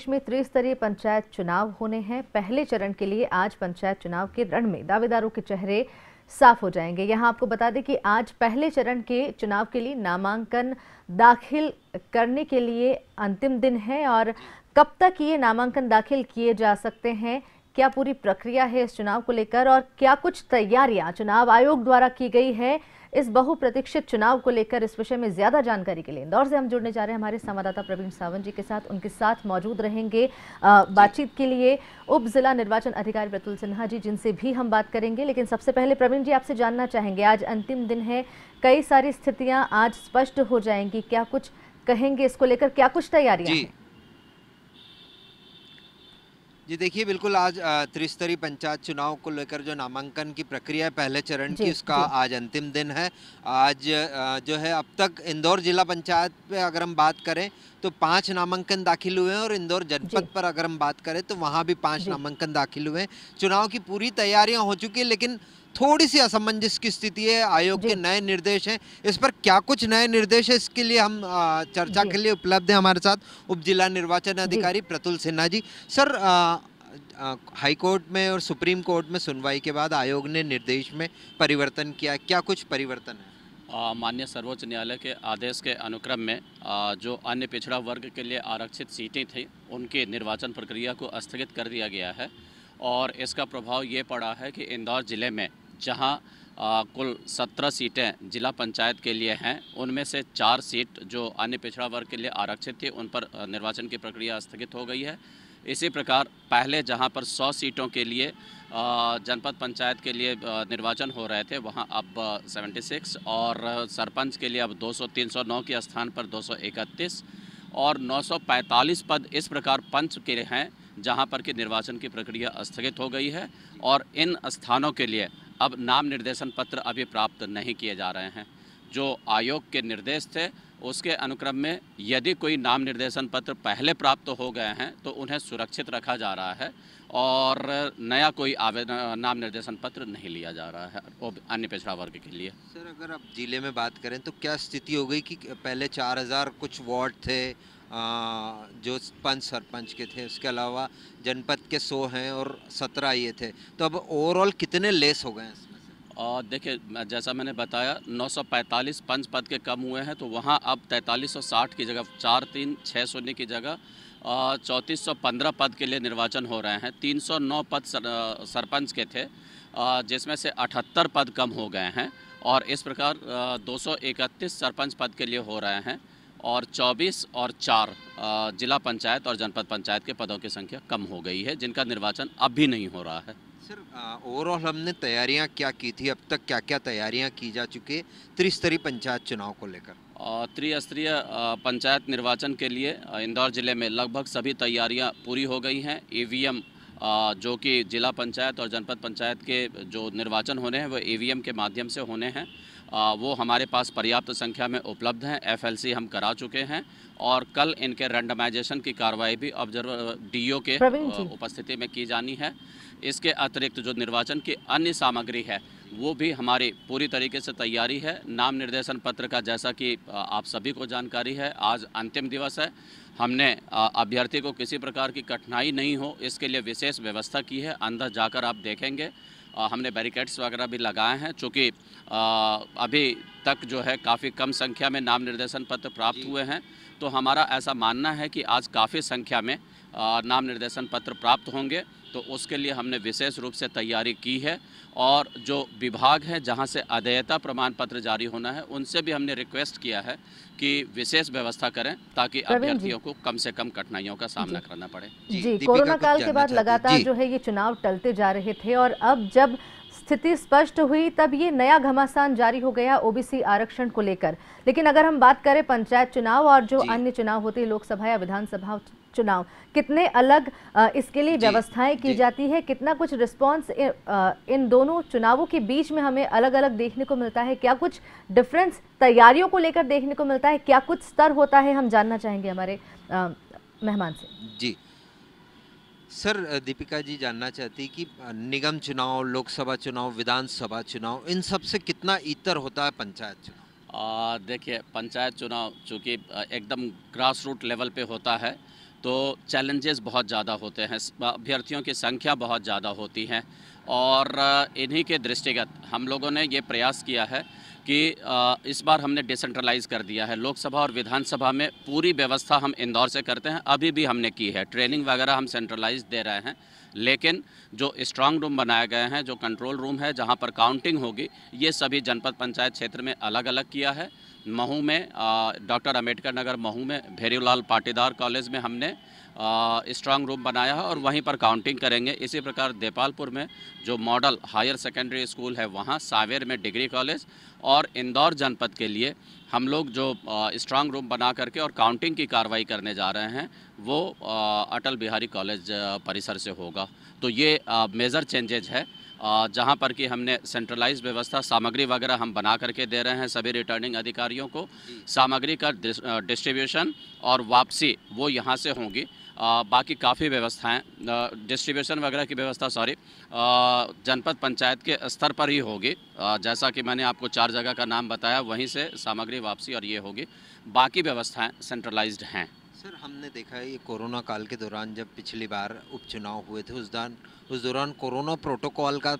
प्रदेश में त्रिस्तरीय पंचायत चुनाव होने हैं पहले चरण के लिए आज पंचायत चुनाव के रण में दावेदारों के चेहरे साफ हो जाएंगे यहां आपको बता दें कि आज पहले चरण के चुनाव के लिए नामांकन दाखिल करने के लिए अंतिम दिन है और कब तक ये नामांकन दाखिल किए जा सकते हैं क्या पूरी प्रक्रिया है इस चुनाव को लेकर और क्या कुछ तैयारियां चुनाव आयोग द्वारा की गई है इस बहुप्रतीक्षित चुनाव को लेकर इस विषय में ज्यादा जानकारी के लिए इंदौर से हम जुड़ने जा रहे हैं हमारे संवाददाता प्रवीण सावंत जी के साथ उनके साथ मौजूद रहेंगे बातचीत के लिए उप जिला निर्वाचन अधिकारी प्रतुल सिन्हा जी जिनसे भी हम बात करेंगे लेकिन सबसे पहले प्रवीण जी आपसे जानना चाहेंगे आज अंतिम दिन है कई सारी स्थितियां आज स्पष्ट हो जाएंगी क्या कुछ कहेंगे इसको लेकर क्या कुछ तैयारियां हैं जी देखिए बिल्कुल आज त्रिस्तरीय पंचायत चुनाव को लेकर जो नामांकन की प्रक्रिया है पहले चरण की उसका आज अंतिम दिन है आज जो है अब तक इंदौर जिला पंचायत पे अगर हम बात करें तो पांच नामांकन दाखिल हुए हैं और इंदौर जनपद पर अगर हम बात करें तो वहाँ भी पांच नामांकन दाखिल हुए हैं चुनाव की पूरी तैयारियाँ हो चुकी है लेकिन थोड़ी सी असमंजस की स्थिति है आयोग के नए निर्देश हैं इस पर क्या कुछ नए निर्देश है इसके लिए हम चर्चा के लिए उपलब्ध है हमारे साथ उप जिला निर्वाचन अधिकारी Pratul Sinha ji sir high court में और सुप्रीम कोर्ट में सुनवाई के बाद आयोग ने निर्देश में परिवर्तन किया क्या कुछ परिवर्तन है माननीय सर्वोच्च न्यायालय के आदेश के अनुक्रम में आ, जो अन्य पिछड़ा वर्ग के लिए आरक्षित सीटें थी उनके निर्वाचन प्रक्रिया को स्थगित कर दिया गया है और इसका प्रभाव ये पड़ा है कि इंदौर ज़िले में जहां कुल सत्रह सीटें जिला पंचायत के लिए हैं उनमें से चार सीट जो अन्य पिछड़ा वर्ग के लिए आरक्षित थी उन पर निर्वाचन की प्रक्रिया स्थगित हो गई है इसी प्रकार पहले जहां पर 100 सीटों के लिए जनपद पंचायत के लिए निर्वाचन हो रहे थे वहां अब 76 और सरपंच के लिए अब 200-309 के स्थान पर 231 और 945 पद इस प्रकार पंच के हैं जहां पर कि निर्वाचन की प्रक्रिया स्थगित हो गई है और इन स्थानों के लिए अब नाम निर्देशन पत्र अभी प्राप्त नहीं किए जा रहे हैं जो आयोग के निर्देश थे उसके अनुक्रम में यदि कोई नाम निर्देशन पत्र पहले प्राप्त हो गए हैं तो उन्हें सुरक्षित रखा जा रहा है और नया कोई आवेदन नाम निर्देशन पत्र नहीं लिया जा रहा है और अन्य पिछड़ा वर्ग के लिए सर अगर आप ज़िले में बात करें तो क्या स्थिति हो गई कि पहले 4000 कुछ वार्ड थे आ, जो पंच सरपंच के थे उसके अलावा जनपद के सौ हैं और सत्रह ये थे तो अब ओवरऑल कितने लेस हो गए हैं और देखिए जैसा मैंने बताया 945 पंच पद के कम हुए हैं तो वहाँ अब 4360 की जगह चार तीन छः शून्य की जगह चौंतीस पद के लिए निर्वाचन हो रहे हैं 309 पद सरपंच के थे जिसमें से 78 पद कम हो गए हैं और इस प्रकार 231 सरपंच पद के लिए हो रहे हैं और 24 और 4 जिला पंचायत और जनपद पंचायत के पदों की संख्या कम हो गई है जिनका निर्वाचन अब भी नहीं हो रहा है सर ओवरऑल हमने तैयारियां क्या की थी अब तक क्या क्या तैयारियां की जा चुकी है त्रिस्तरीय पंचायत चुनाव को लेकर त्रिस्तरीय पंचायत निर्वाचन के लिए इंदौर ज़िले में लगभग सभी तैयारियां पूरी हो गई हैं ईवीएम e जो कि जिला पंचायत और जनपद पंचायत के जो निर्वाचन होने हैं वो ईवीएम e के माध्यम से होने हैं वो हमारे पास पर्याप्त संख्या में उपलब्ध हैं एफएलसी हम करा चुके हैं और कल इनके रैंडमाइजेशन की कार्रवाई भी ऑब्जर्वर डीओ के उपस्थिति में की जानी है इसके अतिरिक्त जो निर्वाचन की अन्य सामग्री है वो भी हमारी पूरी तरीके से तैयारी है नाम निर्देशन पत्र का जैसा कि आप सभी को जानकारी है आज अंतिम दिवस है हमने अभ्यर्थी को किसी प्रकार की कठिनाई नहीं हो इसके लिए विशेष व्यवस्था की है अंदर जाकर आप देखेंगे हमने बैरिकेड्स वगैरह भी लगाए हैं चूँकि अभी तक जो है काफ़ी कम संख्या में नाम निर्देशन पत्र प्राप्त हुए हैं तो हमारा ऐसा मानना है कि आज काफ़ी संख्या में नाम निर्देशन पत्र प्राप्त होंगे तो उसके लिए हमने विशेष रूप से तैयारी की है और जो विभाग है जहां से अधेयता प्रमाण पत्र जारी होना है उनसे भी हमने रिक्वेस्ट किया है कि विशेष व्यवस्था करें ताकि अभ्यर्थियों को कम से कम कठिनाइयों का सामना करना पड़े जी, जी कोरोना काल के बाद लगातार जो है ये चुनाव टलते जा रहे थे और अब जब स्थिति स्पष्ट हुई तब ये नया घमासान जारी हो गया ओबीसी आरक्षण को लेकर लेकिन अगर हम बात करें पंचायत चुनाव और जो अन्य चुनाव होते हैं लोकसभा या विधानसभा चुनाव कितने अलग इसके लिए व्यवस्थाएं की जाती है कितना कुछ रिस्पांस इन दोनों चुनावों के बीच में हमें अलग अलग देखने को मिलता है क्या कुछ डिफरेंस तैयारियों को लेकर देखने को मिलता है क्या कुछ स्तर होता है हम जानना चाहेंगे हमारे मेहमान से जी सर दीपिका जी जानना चाहती कि निगम चुनाव लोकसभा चुनाव विधानसभा चुनाव इन सब से कितना इतर होता है पंचायत चुनाव देखिए पंचायत चुनाव चूँकि एकदम ग्रास रूट लेवल पे होता है तो चैलेंजेस बहुत ज़्यादा होते हैं अभ्यर्थियों की संख्या बहुत ज़्यादा होती है और इन्हीं के दृष्टिगत हम लोगों ने ये प्रयास किया है कि इस बार हमने डिसेंट्रलाइज कर दिया है लोकसभा और विधानसभा में पूरी व्यवस्था हम इंदौर से करते हैं अभी भी हमने की है ट्रेनिंग वगैरह हम सेंट्रलाइज दे रहे हैं लेकिन जो स्ट्रांग रूम बनाए गए हैं जो कंट्रोल रूम है जहाँ पर काउंटिंग होगी ये सभी जनपद पंचायत क्षेत्र में अलग अलग किया है महू में डॉक्टर अम्बेडकर नगर महू में भैरवलाल पाटीदार कॉलेज में हमने स्ट्रांग रूम बनाया है और वहीं पर काउंटिंग करेंगे इसी प्रकार देपालपुर में जो मॉडल हायर सेकेंडरी स्कूल है वहाँ सावेर में डिग्री कॉलेज और इंदौर जनपद के लिए हम लोग जो स्ट्रांग रूम बना करके और काउंटिंग की कार्रवाई करने जा रहे हैं वो अटल बिहारी कॉलेज परिसर से होगा तो ये मेजर चेंजेज है जहाँ पर कि हमने सेंट्रलाइज व्यवस्था सामग्री वगैरह हम बना करके दे रहे हैं सभी रिटर्निंग अधिकारियों को सामग्री का डिस्ट्रीब्यूशन और वापसी वो यहाँ से होंगी आ, बाकी काफ़ी व्यवस्थाएं डिस्ट्रीब्यूशन वगैरह की व्यवस्था सॉरी जनपद पंचायत के स्तर पर ही होगी जैसा कि मैंने आपको चार जगह का नाम बताया वहीं से सामग्री वापसी और ये होगी बाकी व्यवस्थाएं सेंट्रलाइज्ड हैं सर हमने देखा है ये कोरोना काल के दौरान जब पिछली बार उपचुनाव हुए थे उस दौरान उस दौरान कोरोना प्रोटोकॉल का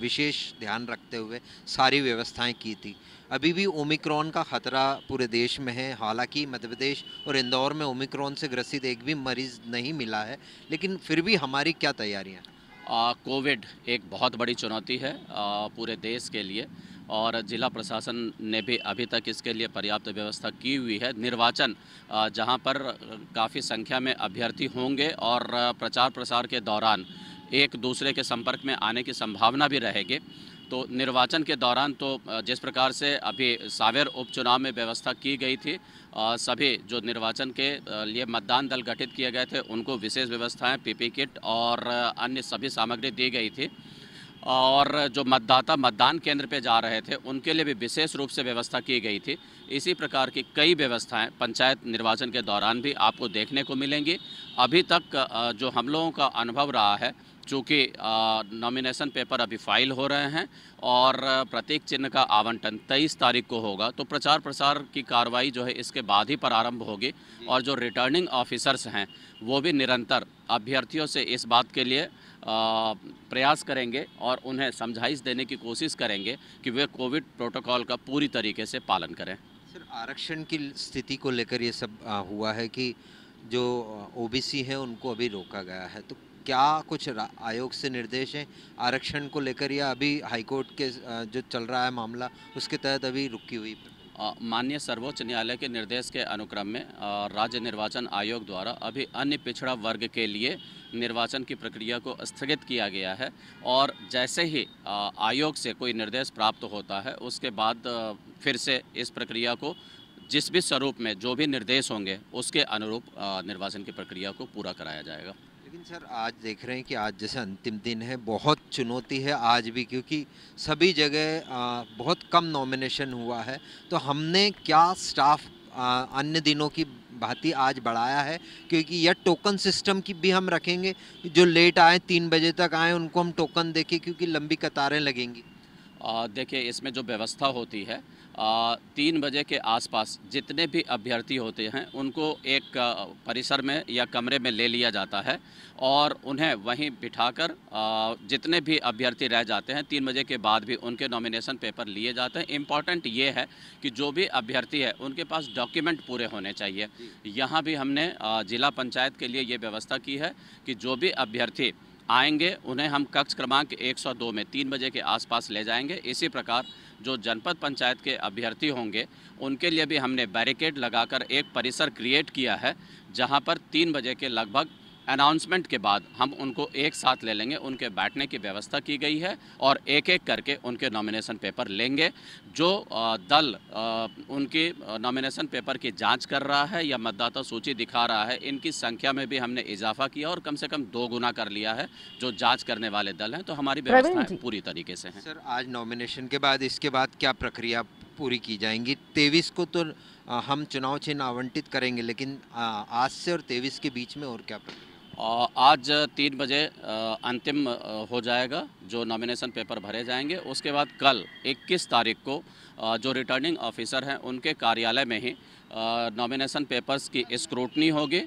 विशेष ध्यान रखते हुए सारी व्यवस्थाएं की थी अभी भी ओमिक्रॉन का खतरा पूरे देश में है हालांकि मध्य प्रदेश और इंदौर में ओमिक्रॉन से ग्रसित एक भी मरीज नहीं मिला है लेकिन फिर भी हमारी क्या तैयारियाँ कोविड एक बहुत बड़ी चुनौती है आ, पूरे देश के लिए और ज़िला प्रशासन ने भी अभी तक इसके लिए पर्याप्त व्यवस्था की हुई है निर्वाचन जहां पर काफ़ी संख्या में अभ्यर्थी होंगे और प्रचार प्रसार के दौरान एक दूसरे के संपर्क में आने की संभावना भी रहेगी तो निर्वाचन के दौरान तो जिस प्रकार से अभी सावेर उपचुनाव में व्यवस्था की गई थी सभी जो निर्वाचन के लिए मतदान दल गठित किए गए थे उनको विशेष व्यवस्थाएं पीपी किट और अन्य सभी सामग्री दी गई थी और जो मतदाता मतदान केंद्र पे जा रहे थे उनके लिए भी विशेष रूप से व्यवस्था की गई थी इसी प्रकार की कई व्यवस्थाएं पंचायत निर्वाचन के दौरान भी आपको देखने को मिलेंगी अभी तक जो हम लोगों का अनुभव रहा है चूँकि नॉमिनेशन पेपर अभी फाइल हो रहे हैं और प्रतीक चिन्ह का आवंटन 23 तारीख को होगा तो प्रचार प्रसार की कार्रवाई जो है इसके बाद ही प्रारंभ होगी और जो रिटर्निंग ऑफिसर्स हैं वो भी निरंतर अभ्यर्थियों से इस बात के लिए प्रयास करेंगे और उन्हें समझाइश देने की कोशिश करेंगे कि वे कोविड प्रोटोकॉल का पूरी तरीके से पालन करें सर आरक्षण की स्थिति को लेकर ये सब हुआ है कि जो ओबीसी है उनको अभी रोका गया है तो क्या कुछ आयोग से निर्देश हैं आरक्षण को लेकर या अभी हाईकोर्ट के जो चल रहा है मामला उसके तहत अभी रुकी हुई माननीय सर्वोच्च न्यायालय के निर्देश के अनुक्रम में राज्य निर्वाचन आयोग द्वारा अभी अन्य पिछड़ा वर्ग के लिए निर्वाचन की प्रक्रिया को स्थगित किया गया है और जैसे ही आयोग से कोई निर्देश प्राप्त होता है उसके बाद फिर से इस प्रक्रिया को जिस भी स्वरूप में जो भी निर्देश होंगे उसके अनुरूप निर्वाचन की प्रक्रिया को पूरा कराया जाएगा लेकिन सर आज देख रहे हैं कि आज जैसे अंतिम दिन है बहुत चुनौती है आज भी क्योंकि सभी जगह बहुत कम नॉमिनेशन हुआ है तो हमने क्या स्टाफ अन्य दिनों की भांति आज बढ़ाया है क्योंकि यह टोकन सिस्टम की भी हम रखेंगे जो लेट आए तीन बजे तक आए उनको हम टोकन देखें क्योंकि लंबी कतारें लगेंगी देखिए इसमें जो व्यवस्था होती है तीन बजे के आसपास जितने भी अभ्यर्थी होते हैं उनको एक परिसर में या कमरे में ले लिया जाता है और उन्हें वहीं बिठाकर जितने भी अभ्यर्थी रह जाते हैं तीन बजे के बाद भी उनके नॉमिनेशन पेपर लिए जाते हैं इम्पॉर्टेंट ये है कि जो भी अभ्यर्थी है उनके पास डॉक्यूमेंट पूरे होने चाहिए यहाँ भी हमने ज़िला पंचायत के लिए ये व्यवस्था की है कि जो भी अभ्यर्थी आएंगे उन्हें हम कक्ष क्रमांक 102 में तीन बजे के आसपास ले जाएंगे इसी प्रकार जो जनपद पंचायत के अभ्यर्थी होंगे उनके लिए भी हमने बैरिकेड लगाकर एक परिसर क्रिएट किया है जहां पर तीन बजे के लगभग अनाउंसमेंट के बाद हम उनको एक साथ ले लेंगे उनके बैठने की व्यवस्था की गई है और एक एक करके उनके नॉमिनेशन पेपर लेंगे जो दल उनके नॉमिनेशन पेपर की जांच कर रहा है या मतदाता सूची दिखा रहा है इनकी संख्या में भी हमने इजाफा किया और कम से कम दो गुना कर लिया है जो जाँच करने वाले दल हैं तो हमारी व्यवस्था पूरी तरीके से है सर आज नॉमिनेशन के बाद इसके बाद क्या प्रक्रिया पूरी की जाएंगी तेईस को तो हम चुनाव चिन्ह आवंटित करेंगे लेकिन आज से और तेईस के बीच में और क्या प्रक्रिया और आज तीन बजे अंतिम हो जाएगा जो नॉमिनेशन पेपर भरे जाएंगे उसके बाद कल 21 तारीख को जो रिटर्निंग ऑफिसर हैं उनके कार्यालय में ही नॉमिनेशन पेपर्स की स्क्रूटनी होगी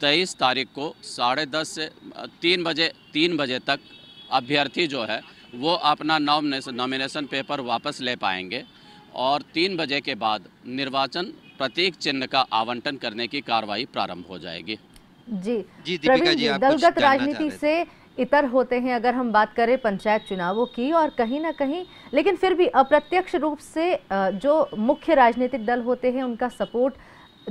तेईस तारीख को साढ़े दस से तीन बजे तीन बजे तक अभ्यर्थी जो है वो अपना नॉमिनेशन पेपर वापस ले पाएंगे और तीन बजे के बाद निर्वाचन प्रतीक चिन्ह का आवंटन करने की कार्रवाई प्रारंभ हो जाएगी जी जी दीपिका जी दलगत राजनीति से इतर होते हैं अगर हम बात करें पंचायत चुनावों की और कहीं ना कहीं लेकिन फिर भी अप्रत्यक्ष रूप से जो मुख्य राजनीतिक दल होते हैं उनका सपोर्ट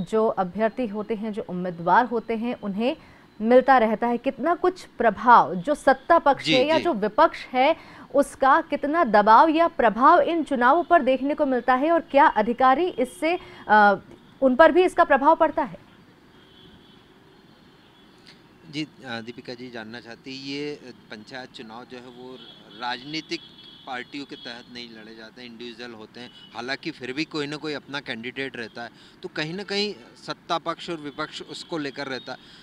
जो अभ्यर्थी होते हैं जो उम्मीदवार होते हैं उन्हें मिलता रहता है कितना कुछ प्रभाव जो सत्ता पक्ष है या जो विपक्ष है उसका कितना दबाव या प्रभाव इन चुनावों पर देखने को मिलता है और क्या अधिकारी इससे आ, उन पर भी इसका प्रभाव पड़ता है जी दीपिका जी जानना चाहती ये पंचायत चुनाव जो है वो राजनीतिक पार्टियों के तहत नहीं लड़े जाते इंडिविजुअल होते हैं हालांकि फिर भी कोई ना कोई अपना कैंडिडेट रहता है तो कहीं ना कहीं सत्ता पक्ष और विपक्ष उसको लेकर रहता है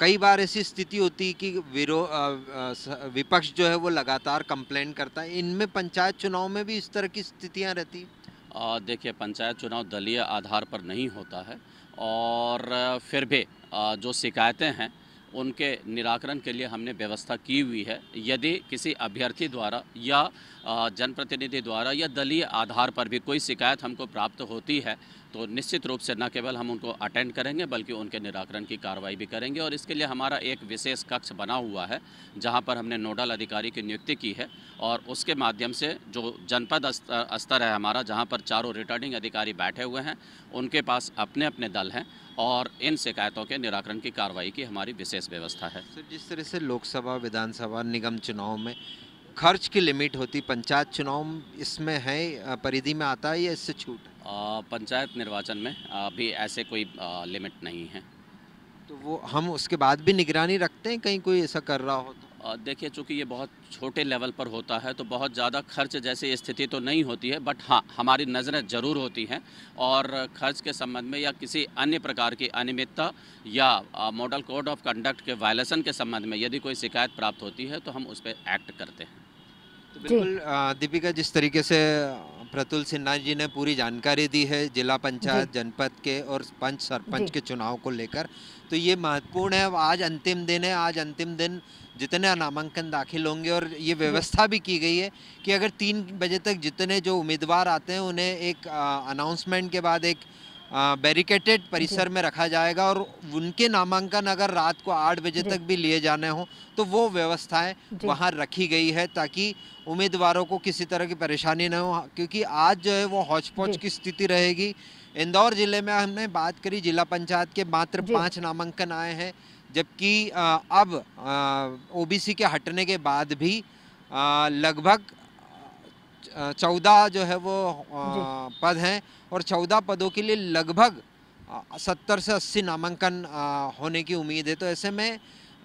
कई बार ऐसी स्थिति होती है कि विरो विपक्ष जो है वो लगातार कंप्लेन करता है इनमें पंचायत चुनाव में भी इस तरह की स्थितियाँ रहती देखिए पंचायत चुनाव दलीय आधार पर नहीं होता है और फिर भी जो शिकायतें हैं उनके निराकरण के लिए हमने व्यवस्था की हुई है यदि किसी अभ्यर्थी द्वारा या जनप्रतिनिधि द्वारा या दलीय आधार पर भी कोई शिकायत हमको प्राप्त होती है तो निश्चित रूप से न केवल हम उनको अटेंड करेंगे बल्कि उनके निराकरण की कार्रवाई भी करेंगे और इसके लिए हमारा एक विशेष कक्ष बना हुआ है जहां पर हमने नोडल अधिकारी की नियुक्ति की है और उसके माध्यम से जो जनपद स्तर है हमारा जहां पर चारों रिटर्निंग अधिकारी बैठे हुए हैं उनके पास अपने अपने दल हैं और इन शिकायतों के निराकरण की कार्रवाई की हमारी विशेष व्यवस्था है सर जिस तरह से लोकसभा विधानसभा निगम चुनाव में खर्च की लिमिट होती पंचायत चुनाव इसमें है परिधि में आता है या इससे छूट पंचायत निर्वाचन में अभी ऐसे कोई लिमिट नहीं है तो वो हम उसके बाद भी निगरानी रखते हैं कहीं कोई ऐसा कर रहा हो तो देखिए चूंकि ये बहुत छोटे लेवल पर होता है तो बहुत ज़्यादा खर्च जैसी स्थिति तो नहीं होती है बट हाँ हमारी नज़रें ज़रूर होती हैं और खर्च के संबंध में या किसी अन्य प्रकार की अनियमितता या मॉडल कोड ऑफ कंडक्ट के वायलेशन के संबंध में यदि कोई शिकायत प्राप्त होती है तो हम उस पर एक्ट करते हैं तो बिल्कुल दीपिका जिस तरीके से प्रतुल सिन्हा जी ने पूरी जानकारी दी है जिला पंचायत जनपद के और पंच सरपंच के चुनाव को लेकर तो ये महत्वपूर्ण है आज अंतिम दिन है आज अंतिम दिन जितने नामांकन दाखिल होंगे और ये व्यवस्था भी की गई है कि अगर तीन बजे तक जितने जो उम्मीदवार आते हैं उन्हें एक अनाउंसमेंट के बाद एक बैरिकेटेड परिसर में रखा जाएगा और उनके नामांकन अगर रात को आठ बजे तक भी लिए जाने हों तो वो व्यवस्थाएं वहाँ रखी गई है ताकि उम्मीदवारों को किसी तरह की परेशानी न हो क्योंकि आज जो है वो हौचपौच की स्थिति रहेगी इंदौर जिले में हमने बात करी जिला पंचायत के मात्र पाँच नामांकन आए हैं जबकि अब ओबीसी के हटने के बाद भी लगभग चौदह जो है वो पद हैं और चौदह पदों के लिए लगभग सत्तर से अस्सी नामांकन होने की उम्मीद है तो ऐसे में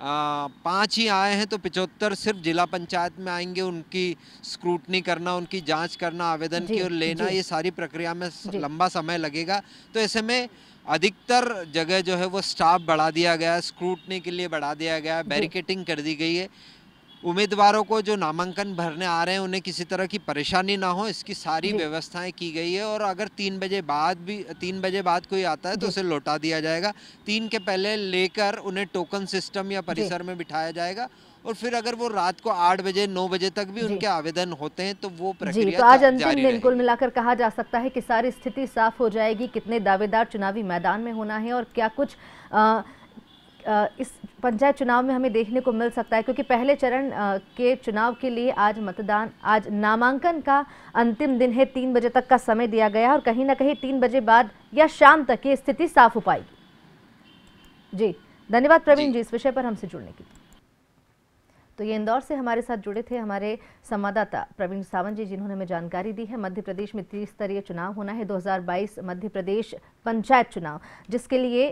पांच ही आए हैं तो पिचहत्तर सिर्फ जिला पंचायत में आएंगे उनकी स्क्रूटनी करना उनकी जांच करना आवेदन की और लेना ये सारी प्रक्रिया में लंबा समय लगेगा तो ऐसे में अधिकतर जगह जो है वो स्टाफ बढ़ा दिया गया है स्क्रूटनी के लिए बढ़ा दिया गया है बैरिकेटिंग कर दी गई है उम्मीदवारों को जो नामांकन भरने आ रहे हैं उन्हें किसी तरह की परेशानी ना हो इसकी सारी व्यवस्थाएं की गई है और अगर तीन बजे बाद भी तीन बजे बाद कोई आता है तो उसे लौटा दिया जाएगा तीन के पहले लेकर उन्हें टोकन सिस्टम या परिसर में बिठाया जाएगा और फिर अगर वो रात को आठ बजे नौ बजे तक भी उनके आवेदन होते हैं तो वो प्रक्रिया जी, तो आज अंतिम दिन कुल मिलाकर कहा जा सकता है कि सारी स्थिति साफ हो जाएगी कितने दावेदार चुनावी मैदान में होना है और क्या कुछ आ, इस पंचायत चुनाव में हमें देखने को मिल सकता है क्योंकि पहले चरण के चुनाव के लिए आज मतदान आज नामांकन का अंतिम दिन है तीन बजे तक का समय दिया गया और कहीं ना कहीं तीन बजे बाद या शाम तक ये स्थिति साफ हो पाएगी जी धन्यवाद प्रवीण जी।, जी इस विषय पर हमसे जुड़ने के लिए तो ये इंदौर से हमारे साथ जुड़े थे हमारे संवाददाता प्रवीण सावंत जी जिन्होंने हमें जानकारी दी है मध्य प्रदेश में त्रिस्तरीय चुनाव होना है 2022 मध्य प्रदेश पंचायत चुनाव जिसके लिए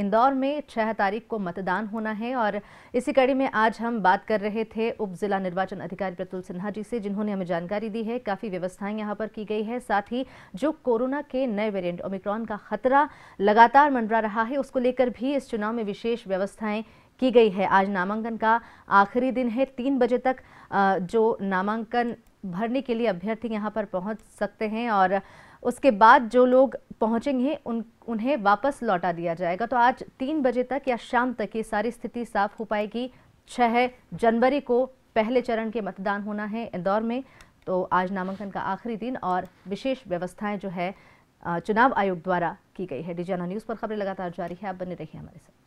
इंदौर में छह तारीख को मतदान होना है और इसी कड़ी में आज हम बात कर रहे थे उप जिला निर्वाचन अधिकारी प्रतुल सिन्हा जी से जिन्होंने हमें जानकारी दी है काफ़ी व्यवस्थाएं यहाँ पर की गई है साथ ही जो कोरोना के नए वेरियंट ओमिक्रॉन का खतरा लगातार मंडरा रहा है उसको लेकर भी इस चुनाव में विशेष व्यवस्थाएं की गई है आज नामांकन का आखिरी दिन है तीन बजे तक जो नामांकन भरने के लिए अभ्यर्थी यहाँ पर पहुँच सकते हैं और उसके बाद जो लोग पहुँचेंगे उन उन्हें वापस लौटा दिया जाएगा तो आज तीन बजे तक या शाम तक ये सारी स्थिति साफ हो पाएगी छः जनवरी को पहले चरण के मतदान होना है इंदौर में तो आज नामांकन का आखिरी दिन और विशेष व्यवस्थाएं जो है चुनाव आयोग द्वारा की गई है डिजाना न्यूज़ पर खबरें लगातार जारी है आप बने रहिए हमारे साथ